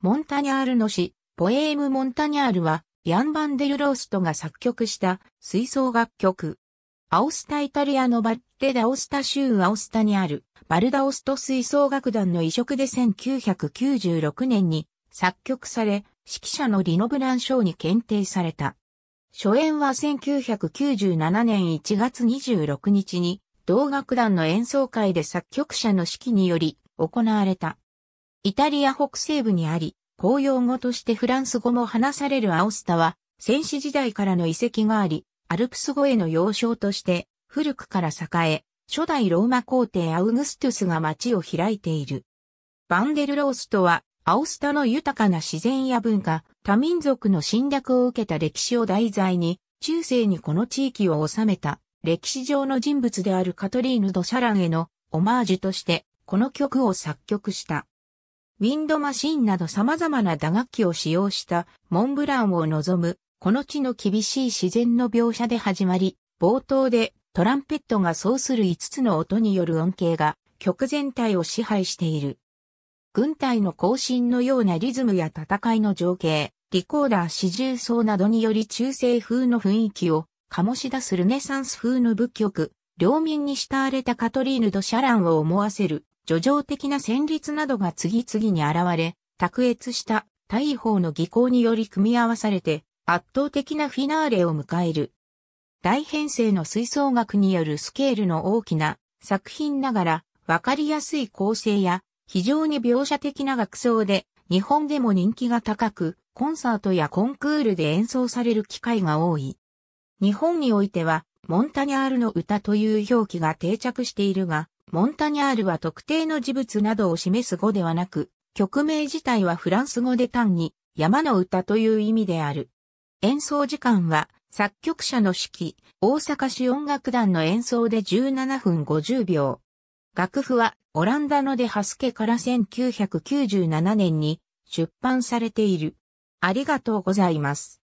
モンタニャールの詩、ポエーム・モンタニャールは、ヤン・バンデル・ローストが作曲した吹奏楽曲。アオスタ・イタリアのバッテ・ダオスタ州アオスタにあるバルダオスト吹奏楽団の移植で1996年に作曲され、指揮者のリノブラン賞に検定された。初演は1997年1月26日に同楽団の演奏会で作曲者の指揮により行われた。イタリア北西部にあり、公用語としてフランス語も話されるアオスタは、戦士時代からの遺跡があり、アルプス語への要衝として、古くから栄え、初代ローマ皇帝アウグストゥスが町を開いている。バンデルローストは、アオスタの豊かな自然や文化、多民族の侵略を受けた歴史を題材に、中世にこの地域を治めた、歴史上の人物であるカトリーヌ・ド・シャランへのオマージュとして、この曲を作曲した。ウィンドマシンなど様々な打楽器を使用したモンブランを望む、この地の厳しい自然の描写で始まり、冒頭でトランペットがそうする5つの音による音形が曲全体を支配している。軍隊の行進のようなリズムや戦いの情景、リコーダー四重奏などにより中世風の雰囲気を醸し出すルネサンス風の舞曲、領民に慕われたカトリーヌ・ド・シャランを思わせる叙情的な旋律などが次々に現れ、卓越した大砲の技巧により組み合わされて圧倒的なフィナーレを迎える。大編成の吹奏楽によるスケールの大きな作品ながら分かりやすい構成や非常に描写的な楽奏で日本でも人気が高くコンサートやコンクールで演奏される機会が多い。日本においてはモンタニャールの歌という表記が定着しているがモンタニャールは特定の事物などを示す語ではなく、曲名自体はフランス語で単に山の歌という意味である。演奏時間は作曲者の指揮、大阪市音楽団の演奏で17分50秒。楽譜はオランダのデハスケから1997年に出版されている。ありがとうございます。